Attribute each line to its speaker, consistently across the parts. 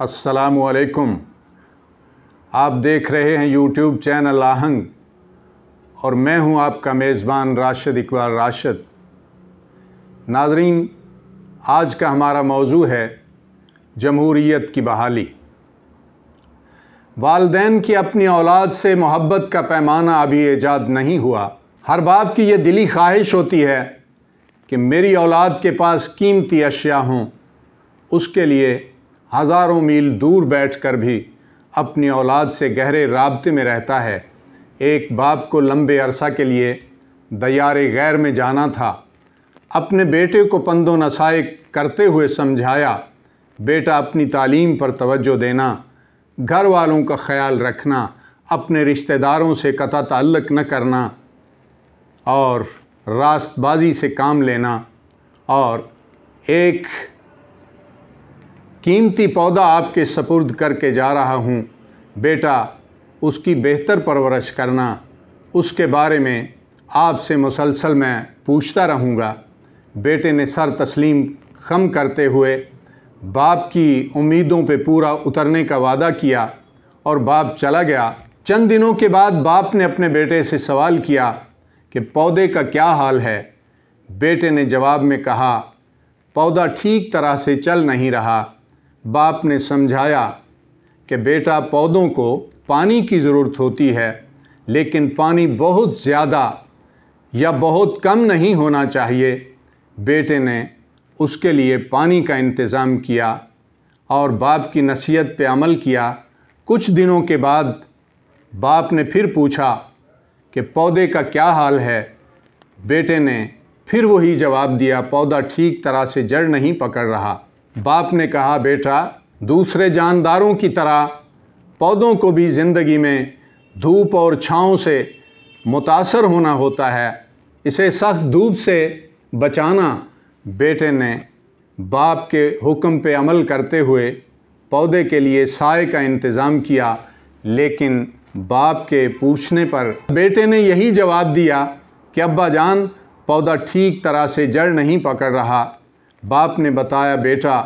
Speaker 1: असलकुम आप देख रहे हैं यूट्यूब चैनल आहंग और मैं हूं आपका मेज़बान राशिद इकबाल राशिद नाजरीन आज का हमारा मौजू है जमहूरीत की बहाली वालदेन की अपनी औलाद से मोहब्बत का पैमाना अभी ईजाद नहीं हुआ हर बाप की यह दिली ख्वाहिश होती है कि मेरी औलाद के पास कीमती अशिया हों उसके लिए हज़ारों मील दूर बैठकर भी अपनी औलाद से गहरे रबते में रहता है एक बाप को लंबे अरसा के लिए दयार गैर में जाना था अपने बेटे को पंदो नसाए करते हुए समझाया बेटा अपनी तालीम पर तवज्जो देना घर वालों का ख्याल रखना अपने रिश्तेदारों से कता तल्लक न करना और रास्तबाजी से काम लेना और एक कीमती पौधा आपके सपुर्द करके जा रहा हूँ बेटा उसकी बेहतर परवरिश करना उसके बारे में आपसे मुसलसल मैं पूछता रहूँगा बेटे ने सर तस्लीम खम करते हुए बाप की उम्मीदों पे पूरा उतरने का वादा किया और बाप चला गया चंद दिनों के बाद बाप ने अपने बेटे से सवाल किया कि पौधे का क्या हाल है बेटे ने जवाब में कहा पौधा ठीक तरह से चल नहीं रहा बाप ने समझाया कि बेटा पौधों को पानी की ज़रूरत होती है लेकिन पानी बहुत ज़्यादा या बहुत कम नहीं होना चाहिए बेटे ने उसके लिए पानी का इंतज़ाम किया और बाप की नसीहत पे अमल किया कुछ दिनों के बाद बाप ने फिर पूछा कि पौधे का क्या हाल है बेटे ने फिर वही जवाब दिया पौधा ठीक तरह से जड़ नहीं पकड़ रहा बाप ने कहा बेटा दूसरे जानदारों की तरह पौधों को भी ज़िंदगी में धूप और छाँव से मुतासर होना होता है इसे सख्त धूप से बचाना बेटे ने बाप के हुक्म पे अमल करते हुए पौधे के लिए साय का इंतज़ाम किया लेकिन बाप के पूछने पर बेटे ने यही जवाब दिया कि अब्बा जान पौधा ठीक तरह से जड़ नहीं पकड़ रहा बाप ने बताया बेटा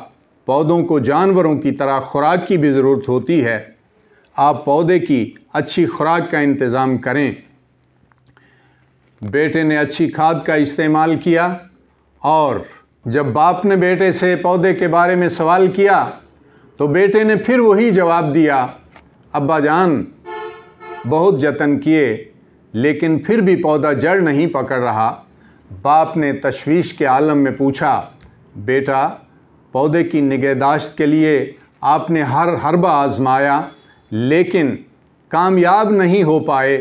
Speaker 1: पौधों को जानवरों की तरह खुराक की भी ज़रूरत होती है आप पौधे की अच्छी खुराक का इंतज़ाम करें बेटे ने अच्छी खाद का इस्तेमाल किया और जब बाप ने बेटे से पौधे के बारे में सवाल किया तो बेटे ने फिर वही जवाब दिया अब्बा जान बहुत जतन किए लेकिन फिर भी पौधा जड़ नहीं पकड़ रहा बाप ने तशवीश के आलम में पूछा बेटा पौधे की निगहदाश्त के लिए आपने हर हरबा आजमाया लेकिन कामयाब नहीं हो पाए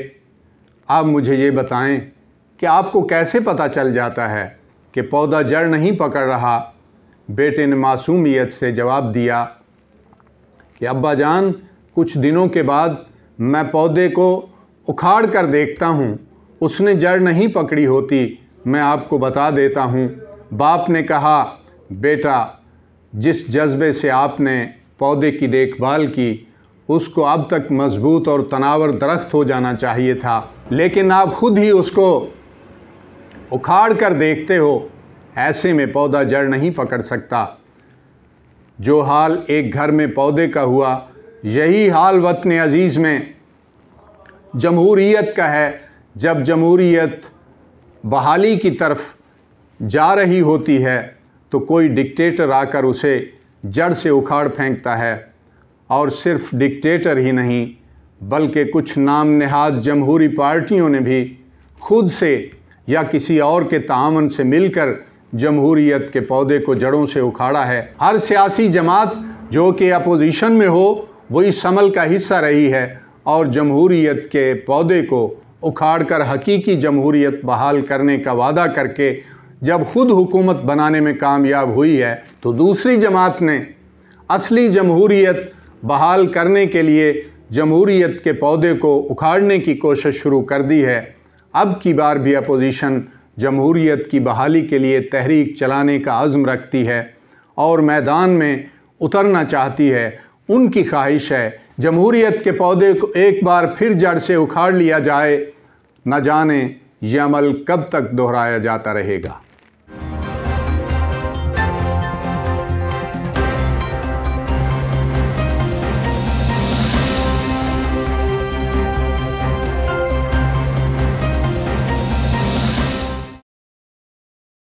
Speaker 1: आप मुझे ये बताएं कि आपको कैसे पता चल जाता है कि पौधा जड़ नहीं पकड़ रहा बेटे ने मासूमियत से जवाब दिया कि अब्बा जान कुछ दिनों के बाद मैं पौधे को उखाड़ कर देखता हूँ उसने जड़ नहीं पकड़ी होती मैं आपको बता देता हूँ बाप ने कहा बेटा जिस जज्बे से आपने पौधे की देखभाल की उसको अब तक मजबूत और तनावर दरख्त हो जाना चाहिए था लेकिन आप खुद ही उसको उखाड़ कर देखते हो ऐसे में पौधा जड़ नहीं पकड़ सकता जो हाल एक घर में पौधे का हुआ यही हाल वतन अजीज़ में जमहूरीत का है जब जमहूरीत बहाली की तरफ जा रही होती है तो कोई डिक्टेटर आकर उसे जड़ से उखाड़ फेंकता है और सिर्फ डिक्टेटर ही नहीं बल्कि कुछ नाम नहाद जमहूरी पार्टियों ने भी खुद से या किसी और के तामन से मिलकर जमहूरीत के पौधे को जड़ों से उखाड़ा है हर सियासी जमात जो कि अपोजिशन में हो वो इस अमल का हिस्सा रही है और जमहूरीत के पौधे को उखाड़ कर हकीकी जमहूरीत बहाल करने का वादा करके जब खुद हुकूमत बनाने में कामयाब हुई है तो दूसरी जमात ने असली जमहूरीत बहाल करने के लिए जमहूरीत के पौधे को उखाड़ने की कोशिश शुरू कर दी है अब की बार भी अपोजिशन जमहूरीत की बहाली के लिए तहरीक चलाने का आज़म रखती है और मैदान में उतरना चाहती है उनकी ख्वाहिश है जमहूरीत के पौधे को एक बार फिर जड़ से उखाड़ लिया जाए न जाने ये अमल कब तक दोहराया जाता रहेगा